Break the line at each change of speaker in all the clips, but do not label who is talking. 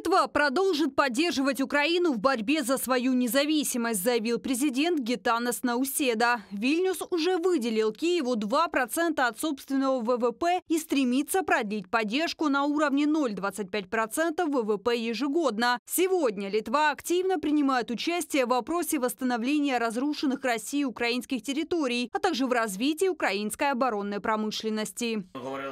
Литва продолжит поддерживать Украину в борьбе за свою независимость, заявил президент Гитанас Науседа. Вильнюс уже выделил Киеву 2% от собственного ВВП и стремится продлить поддержку на уровне 0,25% ВВП ежегодно. Сегодня Литва активно принимает участие в вопросе восстановления разрушенных Россией украинских территорий, а также в развитии украинской оборонной промышленности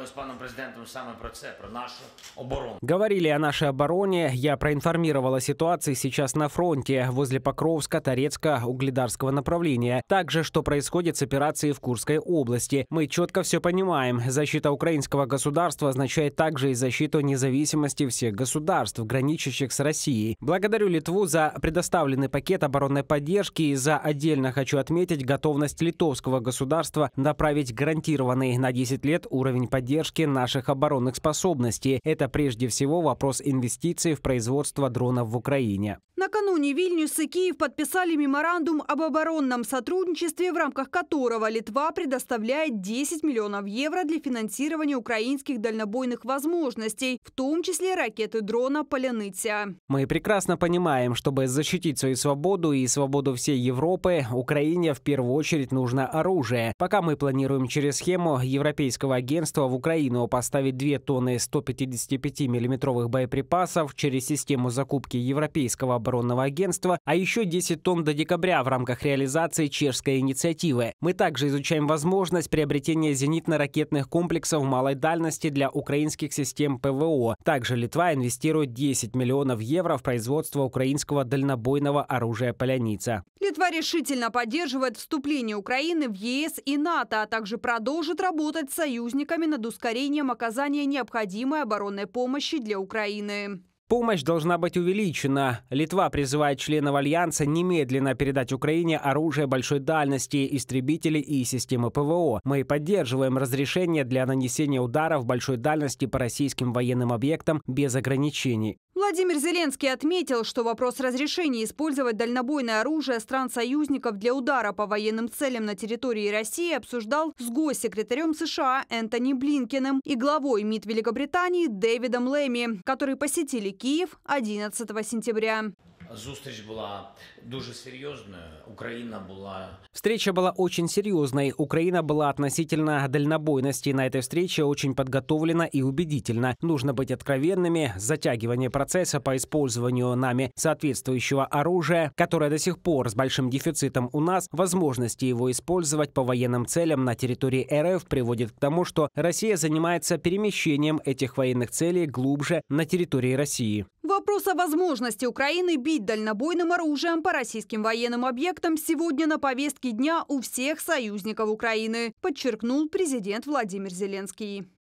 з паном президентом саме про це, про нашу оборону. Говорили о нашей обороне. Я проинформировал о ситуации сейчас на фронте возле Покровска, Торецка, Угледарского направления. Также, что происходит с операцией в Курской области. Мы четко все понимаем. Защита украинского государства означает также и защиту независимости всех государств, граничащих с Россией. Благодарю Литву за предоставленный пакет оборонной поддержки и за отдельно хочу отметить готовность литовского государства направить гарантированный на 10 лет уровень поддержки поддержки наших оборонных способностей. Это прежде всего вопрос инвестиций в производство дронов в Украине.
Накануне Вильнюс и Киев подписали меморандум об оборонном сотрудничестве, в рамках которого Литва предоставляет 10 миллионов евро для финансирования украинских дальнобойных возможностей, в том числе ракеты дрона «Поляныця».
Мы прекрасно понимаем, чтобы защитить свою свободу и свободу всей Европы, Украине в первую очередь нужно оружие. Пока мы планируем через схему Европейского агентства в Украину поставить 2 тонны 155 миллиметровых боеприпасов через систему закупки Европейского оборонного агентства, а еще 10 тонн до декабря в рамках реализации чешской инициативы. Мы также изучаем возможность приобретения зенитно-ракетных комплексов малой дальности для украинских систем ПВО. Также Литва инвестирует 10 миллионов евро в производство украинского дальнобойного оружия «Поляница».
Литва решительно поддерживает вступление Украины в ЕС и НАТО, а также продолжит работать с союзниками над ускорением оказания необходимой оборонной помощи для Украины.
Помощь должна быть увеличена. Литва призывает членов Альянса немедленно передать Украине оружие большой дальности, истребители и системы ПВО. Мы поддерживаем разрешение для нанесения ударов большой дальности по российским военным объектам без ограничений.
Владимир Зеленский отметил, что вопрос разрешения использовать дальнобойное оружие стран-союзников для удара по военным целям на территории России обсуждал с госсекретарем США Энтони Блинкиным и главой МИД Великобритании Дэвидом Лэми, которые посетили Киев 11 сентября.
Зустріч була дуже серйозною. Україна була встреча была очень серьезной. Украина была относительно дальнобойности. На этой встрече очень подготовлена и убедительна. Нужно быть откровенными. Затягивание процесса по использованию нами соответствующего оружия, которое до сих пор с большим дефицитом у нас, возможности его использовать по военным целям на территории РФ приводит к тому, что Россия занимается перемещением этих военных целей глубже на территории России.
Вопрос о возможности Украины бить дальнобойным оружием по российским военным объектам сегодня на повестке дня у всех союзников Украины, подчеркнул президент Владимир Зеленский.